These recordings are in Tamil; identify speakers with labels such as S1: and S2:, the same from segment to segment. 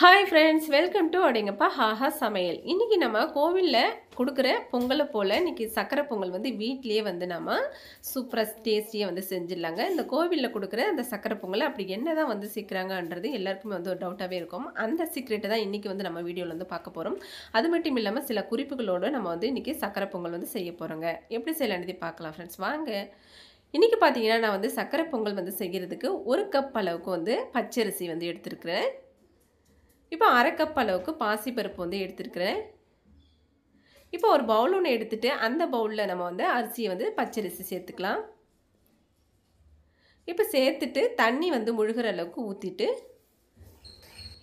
S1: ஹாய் ஃப்ரெண்ட்ஸ் வெல்கம் டு அடைங்கப்பா ஹாஹா சமையல் இன்றைக்கி நம்ம கோவிலில் கொடுக்குற பொங்கலை போல் இன்றைக்கி சக்கரை பொங்கல் வந்து வீட்லேயே வந்து நம்ம சூப்பராக டேஸ்டியாக வந்து செஞ்சிடலாங்க இந்த கோவிலில் கொடுக்குற அந்த சக்கரை பொங்கலை அப்படி என்ன தான் வந்து சீக்கிறாங்கன்றது எல்லாருக்குமே வந்து ஒரு டவுட்டாகவே இருக்கும் அந்த சீக்ரெட்டை தான் இன்றைக்கி வந்து நம்ம வீடியோவில் வந்து பார்க்க போகிறோம் அது மட்டும் இல்லாமல் சில குறிப்புகளோடு நம்ம வந்து இன்றைக்கி சக்கரை பொங்கல் வந்து செய்ய போகிறோங்க எப்படி செய்யலாம் பார்க்கலாம் ஃப்ரெண்ட்ஸ் வாங்க இன்றைக்கி பார்த்தீங்கன்னா நான் வந்து சக்கரை பொங்கல் வந்து செய்கிறதுக்கு ஒரு கப் அளவுக்கு வந்து பச்சரிசி வந்து எடுத்துருக்குறேன் இப்போ அரை கப் அளவுக்கு பாசிப்பருப்பு வந்து எடுத்துருக்குறேன் இப்போ ஒரு பவுல் ஒன்று எடுத்துகிட்டு அந்த பவுலில் நம்ம வந்து அரிசியை வந்து பச்சரிசி சேர்த்துக்கலாம் இப்போ சேர்த்துட்டு தண்ணி வந்து முழுகிற அளவுக்கு ஊற்றிட்டு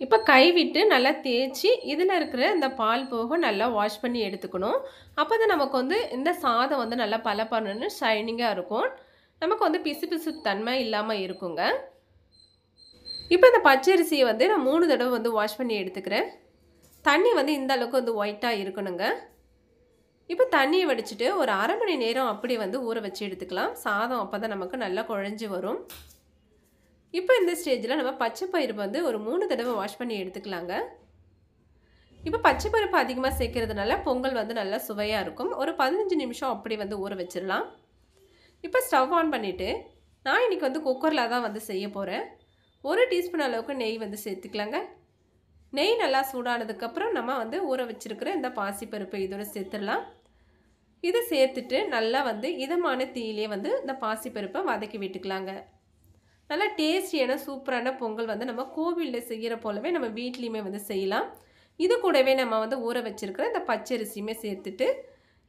S1: இப்போ கைவிட்டு நல்லா தேய்ச்சி இதில் இருக்கிற இந்த பால் போக நல்லா வாஷ் பண்ணி எடுத்துக்கணும் அப்போ தான் நமக்கு வந்து இந்த சாதம் வந்து நல்லா பல பண்ணணும்னு ஷைனிங்காக இருக்கும் நமக்கு வந்து பிசு பிசு தன்மை இல்லாமல் இருக்குங்க இப்போ இந்த பச்சரிசியை வந்து நான் மூணு தடவை வந்து வாஷ் பண்ணி எடுத்துக்கிறேன் தண்ணி வந்து இந்த அளவுக்கு வந்து ஒயிட்டாக இருக்கணுங்க இப்போ தண்ணியை வடிச்சிட்டு ஒரு அரை மணி நேரம் அப்படி வந்து ஊற வச்சு எடுத்துக்கலாம் சாதம் அப்போ தான் நமக்கு நல்லா குழஞ்சி வரும் இப்போ இந்த ஸ்டேஜில் நம்ம பச்சை பயிறு வந்து ஒரு மூணு தடவை வாஷ் பண்ணி எடுத்துக்கலாங்க இப்போ பச்சை பருப்பு அதிகமாக சேர்க்கறதுனால பொங்கல் வந்து நல்லா சுவையாக இருக்கும் ஒரு பதினஞ்சு நிமிஷம் அப்படி வந்து ஊற வச்சிடலாம் இப்போ ஸ்டவ் ஆன் பண்ணிவிட்டு நான் இன்றைக்கி வந்து குக்கரில் தான் வந்து செய்ய போகிறேன் ஒரு டீஸ்பூன் அளவுக்கு நெய் வந்து சேர்த்துக்கலாங்க நெய் நல்லா சூடானதுக்கப்புறம் நம்ம வந்து ஊற வச்சுருக்கிற இந்த பாசிப்பருப்பை இதோட சேர்த்துடலாம் இதை சேர்த்துட்டு நல்லா வந்து இதமான தீயிலே வந்து இந்த பாசிப்பருப்பை வதக்கி விட்டுக்கலாங்க நல்லா டேஸ்டியான சூப்பரான பொங்கல் வந்து நம்ம கோவிலில் செய்கிற போலவே நம்ம வீட்லேயுமே வந்து செய்யலாம் இது கூடவே நம்ம வந்து ஊற வச்சுருக்கிற இந்த பச்சரிசியுமே சேர்த்துட்டு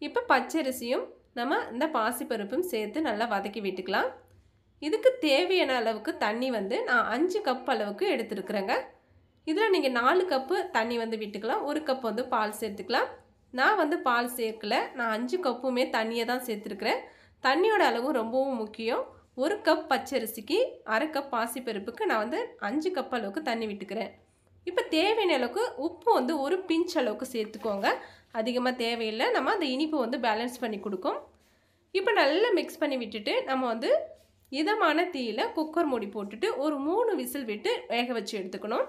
S1: இப்போ பச்சரிசியும் நம்ம இந்த பாசிப்பருப்பும் சேர்த்து நல்லா வதக்கி விட்டுக்கலாம் இதுக்கு தேவையான அளவுக்கு தண்ணி வந்து நான் அஞ்சு கப் அளவுக்கு எடுத்துருக்குறேங்க இதில் நீங்கள் நாலு கப்பு தண்ணி வந்து விட்டுக்கலாம் ஒரு கப் வந்து பால் சேர்த்துக்கலாம் நான் வந்து பால் சேர்க்கலை நான் அஞ்சு கப்புமே தண்ணியை தான் சேர்த்துருக்குறேன் தண்ணியோட அளவு ரொம்பவும் முக்கியம் ஒரு கப் பச்சரிசிக்கு அரை கப் பாசிப்பருப்புக்கு நான் வந்து அஞ்சு கப் அளவுக்கு தண்ணி விட்டுக்கிறேன் இப்போ தேவையான அளவுக்கு உப்பு வந்து ஒரு பிஞ்ச் அளவுக்கு சேர்த்துக்கோங்க அதிகமாக தேவையில்லை நம்ம அந்த இனிப்பு வந்து பேலன்ஸ் பண்ணி கொடுக்கும் இப்போ நல்லா மிக்ஸ் பண்ணி விட்டுட்டு நம்ம வந்து இதமான தீயில் குக்கர் மூடி போட்டுட்டு ஒரு மூணு விசில் விட்டு வேக வச்சு எடுத்துக்கணும்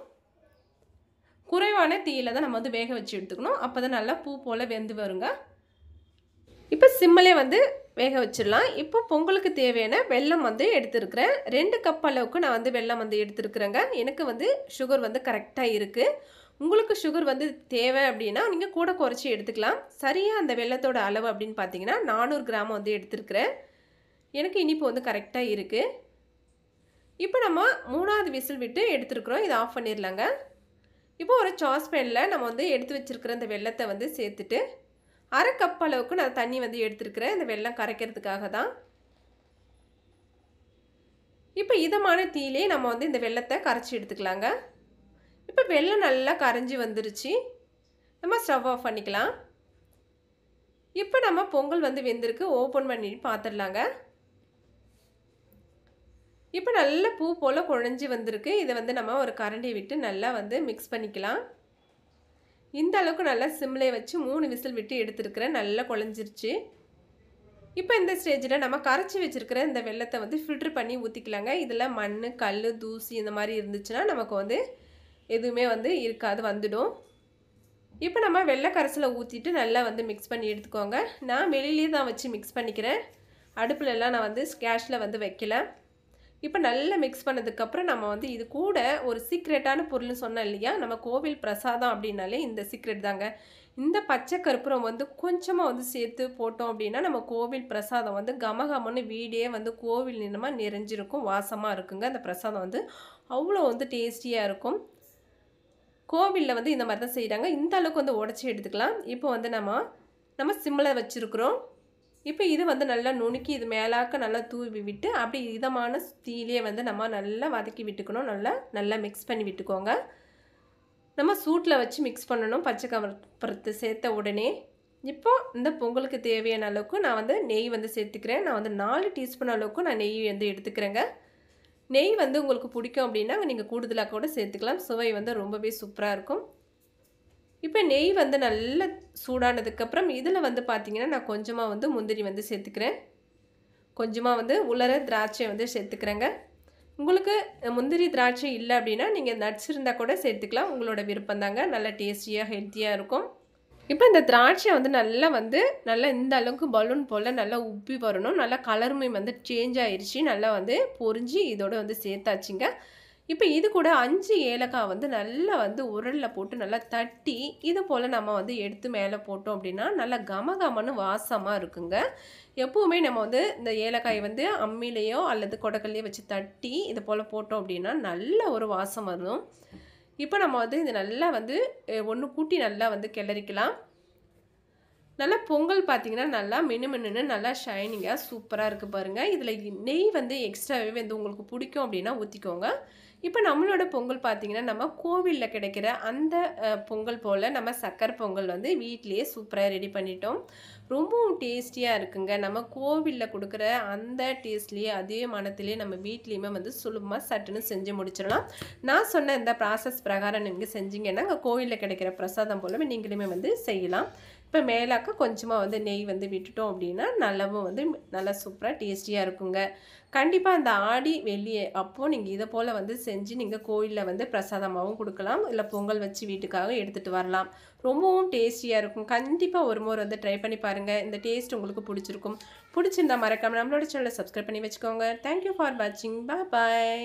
S1: குறைவான தீயில் தான் நம்ம வந்து வேக வச்சு எடுத்துக்கணும் அப்போ தான் நல்லா பூ போல் வெந்து வருங்க இப்போ சிம்மலே வந்து வேக வச்சிடலாம் இப்போ பொங்கலுக்கு தேவையான வெள்ளம் வந்து எடுத்துருக்குறேன் ரெண்டு கப் அளவுக்கு நான் வந்து வெள்ளம் வந்து எடுத்துருக்குறேங்க எனக்கு வந்து சுகர் வந்து கரெக்டாக இருக்குது உங்களுக்கு சுகர் வந்து தேவை அப்படின்னா நீங்கள் கூட குறைச்சி எடுத்துக்கலாம் சரியாக அந்த வெள்ளத்தோட அளவு அப்படின்னு பார்த்தீங்கன்னா நானூறு கிராம் வந்து எடுத்துருக்குறேன் எனக்கு இனிப்பு வந்து கரெக்டாக இருக்குது இப்போ நம்ம மூணாவது விசில் விட்டு எடுத்துருக்குறோம் இதை ஆஃப் பண்ணிடலாங்க இப்போ ஒரு சாஸ்பேனில் நம்ம வந்து எடுத்து வச்சுருக்கிற இந்த வெள்ளத்தை வந்து சேர்த்துட்டு அரை கப் அளவுக்கு நான் தண்ணி வந்து எடுத்துருக்குறேன் இந்த வெள்ளம் கரைக்கிறதுக்காக தான் இப்போ இதமான தீலே நம்ம வந்து இந்த வெள்ளத்தை கரைச்சி எடுத்துக்கலாங்க இப்போ வெள்ளம் நல்லா கரைஞ்சி வந்துருச்சு நம்ம ஸ்டவ் ஆஃப் பண்ணிக்கலாம் இப்போ நம்ம பொங்கல் வந்து வெந்திருக்கு ஓப்பன் பண்ணி பார்த்துடலாங்க இப்போ நல்ல பூ போல் குழஞ்சி வந்திருக்கு இதை வந்து நம்ம ஒரு கரண்டி விட்டு நல்லா வந்து மிக்ஸ் பண்ணிக்கலாம் இந்த அளவுக்கு நல்லா சிம்லே வச்சு மூணு விசில் விட்டு எடுத்துருக்கிறேன் நல்லா குழஞ்சிருச்சு இப்போ இந்த ஸ்டேஜில் நம்ம கரைச்சி வச்சுருக்கிற இந்த வெள்ளத்தை வந்து ஃபில்ட்ரு பண்ணி ஊற்றிக்கலாங்க இதில் மண் கல் தூசி இந்த மாதிரி இருந்துச்சுன்னா நமக்கு வந்து எதுவுமே வந்து இருக்காது வந்துடும் இப்போ நம்ம வெள்ளை கரைசலை ஊற்றிட்டு நல்லா வந்து மிக்ஸ் பண்ணி எடுத்துக்கோங்க நான் வெளியிலே தான் வச்சு மிக்ஸ் பண்ணிக்கிறேன் அடுப்புலலாம் நான் வந்து கேஷில் வந்து வைக்கல இப்போ நல்லா மிக்ஸ் பண்ணதுக்கப்புறம் நம்ம வந்து இது கூட ஒரு சீக்ரெட்டான பொருள்னு சொன்னோம் இல்லையா நம்ம கோவில் பிரசாதம் அப்படின்னாலே இந்த சீக்ரெட் தாங்க இந்த பச்சை கற்பூரம் வந்து கொஞ்சமாக வந்து சேர்த்து போட்டோம் அப்படின்னா நம்ம கோவில் பிரசாதம் வந்து கமகமன்னு வீடே வந்து கோவில் நிலமாக நிறைஞ்சிருக்கும் வாசமாக இருக்குங்க அந்த பிரசாதம் வந்து அவ்வளோ வந்து டேஸ்டியாக இருக்கும் கோவிலில் வந்து இந்த மாதிரி தான் செய்கிறாங்க இந்த அளவுக்கு வந்து உடச்சி எடுத்துக்கலாம் இப்போ வந்து நம்ம நம்ம சிம்மில் வச்சுருக்குறோம் இப்போ இது வந்து நல்லா நுணுக்கி இது மேலாக்க நல்லா தூவி விட்டு அப்படி இதமான தீயிலே வந்து நம்ம நல்லா வதக்கி விட்டுக்கணும் நல்லா நல்லா மிக்ஸ் பண்ணி விட்டுக்கோங்க நம்ம சூட்டில் வச்சு மிக்ஸ் பண்ணணும் பச்சை பருத்து சேர்த்த உடனே இப்போ இந்த பொங்கலுக்கு தேவையான அளவுக்கு நான் வந்து நெய் வந்து சேர்த்துக்கிறேன் நான் வந்து நாலு டீஸ்பூன் அளவுக்கு நான் நெய் வந்து எடுத்துக்கிறேங்க நெய் வந்து உங்களுக்கு பிடிக்கும் அப்படின்னா நீங்கள் கூடுதலாக கூட சேர்த்துக்கலாம் சுவை வந்து ரொம்பவே சூப்பராக இருக்கும் இப்போ நெய் வந்து நல்லா சூடானதுக்கப்புறம் இதில் வந்து பார்த்திங்கன்னா நான் கொஞ்சமாக வந்து முந்திரி வந்து சேர்த்துக்கிறேன் கொஞ்சமாக வந்து உலர திராட்சை வந்து சேர்த்துக்கிறேங்க உங்களுக்கு முந்திரி திராட்சை இல்லை அப்படின்னா நீங்கள் நட்ஸ் இருந்தால் கூட சேர்த்துக்கலாம் உங்களோட விருப்பம் தாங்க நல்லா டேஸ்டியாக ஹெல்த்தியாக இருக்கும் இப்போ இந்த திராட்சை வந்து நல்லா வந்து நல்லா இந்த அளவுக்கு பலூன் போல் நல்லா உப்பி வரணும் நல்லா கலருமே வந்து சேஞ்ச் ஆயிடுச்சு நல்லா வந்து பொறிஞ்சு இதோடு வந்து சேர்த்தாச்சுங்க இப்போ இது கூட அஞ்சு ஏலக்காய் வந்து நல்லா வந்து உரலில் போட்டு நல்லா தட்டி இது போல் நம்ம வந்து எடுத்து மேலே போட்டோம் அப்படின்னா நல்லா கமகமன்னு வாசமாக இருக்குங்க எப்போவுமே நம்ம வந்து இந்த ஏலக்காய் வந்து அம்மிலேயோ அல்லது கொடக்கல்லையோ வச்சு தட்டி இது போல் போட்டோம் அப்படின்னா நல்ல ஒரு வாசம் வரும் இப்போ நம்ம வந்து இது நல்லா வந்து ஒன்று கூட்டி நல்லா வந்து கிளறிக்கலாம் நல்லா பொங்கல் பார்த்தீங்கன்னா நல்லா மினு மின்னு நல்லா ஷைனிங்காக சூப்பராக இருக்குது பாருங்கள் இதில் நெய் வந்து எக்ஸ்ட்ராவே வந்து உங்களுக்கு பிடிக்கும் அப்படின்னா ஊற்றிக்கோங்க இப்போ நம்மளோட பொங்கல் பார்த்தீங்கன்னா நம்ம கோவிலில் கிடைக்கிற அந்த பொங்கல் போல் நம்ம சக்கரை பொங்கல் வந்து வீட்லேயே சூப்பராக ரெடி பண்ணிட்டோம் ரொம்பவும் டேஸ்டியாக இருக்குங்க நம்ம கோவிலில் கொடுக்குற அந்த டேஸ்ட்லேயே அதே மனத்துலேயே நம்ம வீட்லேயுமே வந்து சுலபமாக சட்டுன்னு செஞ்சு முடிச்சிடலாம் நான் சொன்ன இந்த ப்ராசஸ் பிரகாரம் நீங்கள் செஞ்சீங்கன்னா அங்கே கோவிலில் கிடைக்கிற பிரசாதம் போலவே நீங்களுமே வந்து செய்யலாம் இப்போ மேலாக்க கொஞ்சமாக வந்து நெய் வந்து விட்டுட்டோம் அப்படின்னா நல்லாவும் வந்து நல்லா சூப்பராக டேஸ்டியாக இருக்குங்க கண்டிப்பாக அந்த ஆடி வெளியே அப்போது நீங்கள் இதை போல் வந்து செஞ்சு நீங்கள் கோயிலில் வந்து பிரசாதமாகவும் கொடுக்கலாம் இல்லை பொங்கல் வச்சு வீட்டுக்காக எடுத்துகிட்டு வரலாம் ரொம்பவும் டேஸ்டியாக இருக்கும் கண்டிப்பாக ஒரு முறை வந்து ட்ரை பண்ணி பாருங்கள் இந்த டேஸ்ட் உங்களுக்கு பிடிச்சிருக்கும் பிடிச்சிருந்தா மறக்காமல் நம்மளோட சேனலை சப்ஸ்கிரைப் பண்ணி வச்சுக்கோங்க தேங்க்யூ ஃபார் வாட்சிங் பா பாய்